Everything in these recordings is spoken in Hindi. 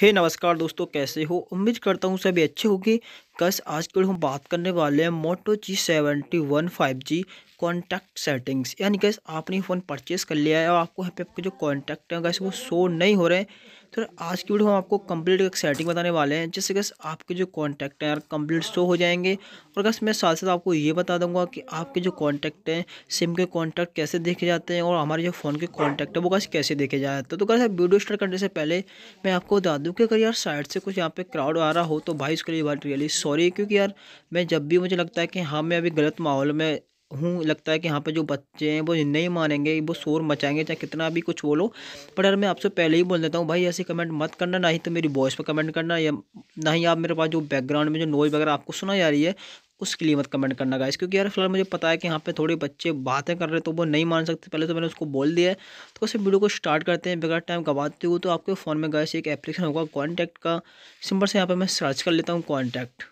हे hey, नमस्कार दोस्तों कैसे हो उम्मीद करता हूँ सभी अच्छे होंगे कस आज कल हम बात करने वाले हैं Moto G seventy one five G contact settings यानी कैसे आपने फ़ोन परचेस कर लिया है और आपको यहाँ पे आपके जो कॉन्टैक्ट हैं कैसे वो शो नहीं हो रहे हैं तो आज की वीडियो हम आपको कंप्लीट एक सेटिंग बताने वाले हैं जिससे कैसे आपके जो कॉन्टैक्ट हैं यार कंप्लीट शो हो जाएंगे और कैसे मैं साथ साथ आपको ये बता दूंगा कि आपके जो कॉन्टैक्ट हैं सिम के कॉन्टैक्ट कैसे देखे जाते हैं और हमारे जो फ़ोन के कॉन्टैक्ट है वो कैसे कैसे देखे जाते हैं तो कैसे वीडियो स्टार्ट करने से पहले मैं आपको बता दूँ कि अगर यार साइड से कुछ यहाँ पर क्राउड आ रहा हो तो भाई उसके लिए बात रियली सॉरी क्योंकि यार मैं जब भी मुझे लगता है कि हाँ मैं अभी गलत माहौल में हूँ लगता है कि यहाँ पर जो बच्चे हैं वो नहीं मानेंगे वो शोर मचाएंगे चाहे कितना भी कुछ बोलो पर यार मैं आपसे पहले ही बोल देता हूँ भाई ऐसे कमेंट मत करना ना ही तो मेरी वॉइस पर कमेंट करना या ना ही आप मेरे पास जो बैकग्राउंड में जो नॉइज़ वगैरह आपको सुना जा रही है उसके लिए मत कमेंट करना गाइस क्योंकि यार फिलहाल मुझे पता है कि यहाँ पे थोड़े बच्चे बातें कर रहे तो वो नहीं मान सकते पहले तो मैंने उसको बोल दिया है तो उसे वीडियो को स्टार्ट करते हैं बेकार टाइम गवाते हुए तो आपके फ़ोन में गाइस एक एप्लीकेशन होगा कॉन्टैक्ट का सिंपल से यहाँ पर मैं सर्च कर लेता हूँ कॉन्टैक्ट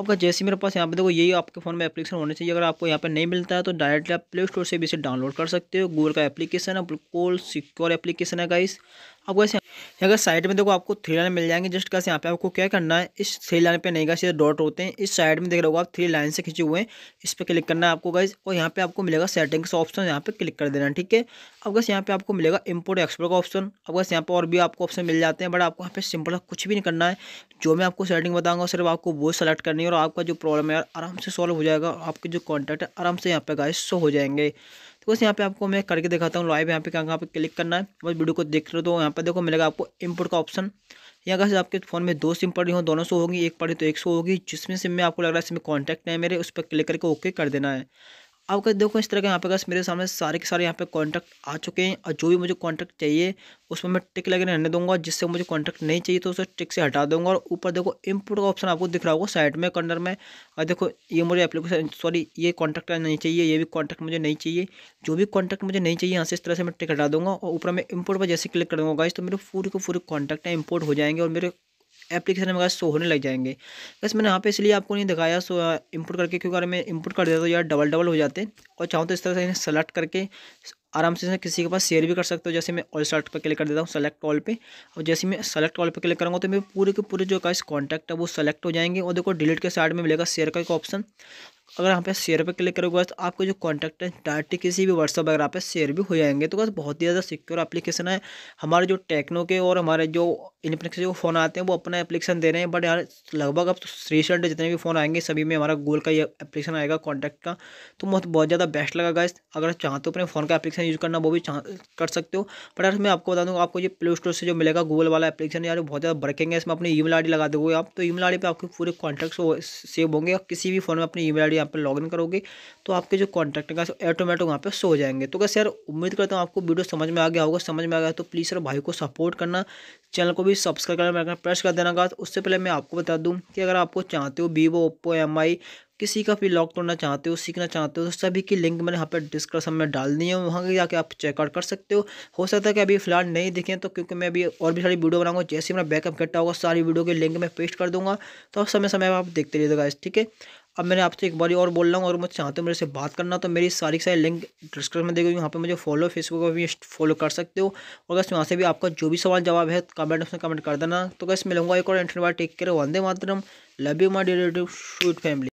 आपका जैसे मेरे पास यहाँ पे देखो यही आपके फ़ोन में एप्लीकेशन होने चाहिए अगर आपको यहाँ पे नहीं मिलता है तो डायरेक्टली आप प्ले स्टोर से भी इसे डाउनलोड कर सकते हो गूगल का एप्लीकेशन है बिल्कुल सिक्योर एप्लीकेशन है गाइस आपको ऐसे अगर साइड में देखो आपको थ्री लाइन मिल जाएंगे जस्ट कैसे यहाँ पे आपको क्या करना है इस थ्री लाइन पे नहीं गए डॉट होते हैं इस साइड में देख रहे हो आप थ्री लाइन से खींचे हुए हैं इस पर क्लिक करना है आपको गाइज और यहाँ पे आपको मिलेगा सेटिंग्स ऑप्शन यहाँ पे क्लिक कर देना ठीक है अब बस यहाँ पे आपको मिलेगा इम्पोर्ट एक्सपोर्ट का ऑप्शन अब बस यहाँ पर और भी आपको ऑप्शन मिल जाते हैं बट आपको यहाँ पे सिंपल कुछ भी नहीं करना है जो मैं आपको सेटिंग बताऊँगा सिर्फ आपको वो सेलेक्ट करनी है और आपका जो प्रॉब्लम है आराम से सॉल्व हो जाएगा आपके जो कॉन्टैक्ट है आराम से यहाँ पे गाइज शो हो जाएंगे तो बस यहाँ पे आपको मैं करके दिखाता हूँ लाइव यहाँ पे कहाँ कहाँ पे क्लिक करना है बस वीडियो को देख रहे हो तो यहाँ पे देखो मिलेगा आपको इनपुट का ऑप्शन यहाँ कैसे आपके फ़ोन में दो सिम पड़ी हो दोनों सौ होगी एक पड़ी तो एक सौ होगी जिसमें सिम में आपको लग रहा है इसमें कॉन्टैक्ट है मेरे उस पर क्लिक करके ओके कर देना है आपका देखो इस तरह के यहाँ पे बस मेरे सामने सारे के सारे यहाँ पे कॉन्टैक्ट आ चुके हैं और जो भी मुझे कॉन्टैक्ट चाहिए उसमें मैं टिक लगे रहने दूंगा जिससे मुझे कॉन्टैक्ट नहीं चाहिए तो उसे टिक से हटा दूंगा और ऊपर देखो इनपुट का ऑप्शन आपको दिख रहा होगा साइड में कॉर्नर में और देखो ये मुझे एप्लीकेशन सॉरी ये कॉन्टैक्ट नहीं चाहिए ये भी कॉन्टैक्ट मुझे नहीं चाहिए जो भी कॉन्टैक्ट मुझे नहीं चाहिए यहाँ से इस तरह से मैं टिक हटा दूँगा और ऊपर मैं इम्पोर्ट पर जैसे क्लिक कर दूँगा इस तो मेरे पूरे को पूरे कॉन्टैक्ट है इम्पोर्ट हो जाएंगे और मेरे एप्लीकेशन में शो होने लग जाएंगे बस मैंने यहाँ पे इसलिए आपको नहीं दिखाया सो इंपुट करके क्योंकि अगर मैं इंपुट कर देता तो यार डबल डबल हो जाते और चाहूँ तो इस तरह से इन्हें सेलेक्ट करके आराम से किसी के पास शेयर भी कर सकते हो जैसे मैं ऑल सेलेक्ट पर क्लिक कर देता हूँ सेलेक्ट ऑल पे और जैसे मैं सेलेक्ट ऑल पे क्लिक करूँगा तो मेरे पूरे के पूरे जो का इस कॉन्टैक्ट है वो सेलेक्ट हो जाएंगे और देखो डिलीट के साइड में मिलेगा शेयर का एक ऑप्शन अगर यहाँ पे शेयर पे क्लिक करोगे तो आपको जो कॉन्टैक्ट है डायरेक्टली किसी भी व्हाट्सअप वगैरह पे शेयर भी हो जाएंगे तो बस बहुत ही ज़्यादा सिक्योर एप्लीकेशन है हमारे जो टेक्नो के और हमारे जो इनफ्लिक्स जो फ़ोन आते हैं वो अपना एप्लीकेशन दे रहे हैं बट यार लगभग अब रिसेंट जितने भी फ़ोन आएंगे सभी में हमारा गूगल का ये एप्लीकेशन आएगा कॉन्टैक्ट का तो बहुत बहुत ज़्यादा बेस्ट लगा गाइस अगर चाहते हो तो अपने फ़ोन का एप्लीकेशन यूज़ करना वो भी कर सकते हो बट यार मैं आपको बता दूँगा आपको ये प्ले स्टोर से जो मिलेगा गूगल वाला एप्लीकेशन यार बहुत ज़्यादा बढ़केंगे इसमें अपनी ई मेल लगा दोगे आप तो ई मेल पे आपके पूरे कॉन्टैक्ट सेव होंगे किसी भी फ़ोन में अपनी ई मेल यहाँ पर लॉग करोगे तो आपके जो कॉन्टैक्ट का ऑटोमेटिक वहाँ पर सो जाएंगे तो कैसे यार उम्मीद करता हूँ आपको वीडियो समझ में आ गया होगा समझ में आ गया तो प्लीज़ सर भाई को सपोर्ट करना चैनल को भी सब्सक्राइब करना प्रेस कर देना का उससे पहले मैं आपको बता दूँ कि अगर आपको चाहते हो वीवो ओप्पो एम किसी का भी लॉक तोड़ना चाहते हो सीखना चाहते हो तो सभी की लिंक मैंने यहाँ पर डिस्क्रिप्शन में डाल दी है वहाँ जाके आप चेकआउट कर सकते हो हो सकता है कि अभी फिलहाल नहीं दिखें तो क्योंकि मैं अभी और भी सारी वीडियो बनाऊंगा जैसे मेरा बैकअप कट्टा होगा सारी वीडियो के लिंक मैं पेस्ट कर दूंगा तो समय समय आप देखते रहिएगा ठीक है अब मैंने आपसे एक बारी और बोल रहा हूँ और चाहते हो मेरे से बात करना तो मेरी सारी सारी लिंक डिस्क्रिप्शन में देखोगे वहाँ पे मुझे फॉलो फेसबुक पर भी फॉलो कर सकते हो और बस वहाँ से भी आपका जो भी सवाल जवाब है कमेंट उसमें कमेंट कर देना तो कैसे मिलूंगा एक और interview take care Vande Mataram love you my डी शूट फैमिली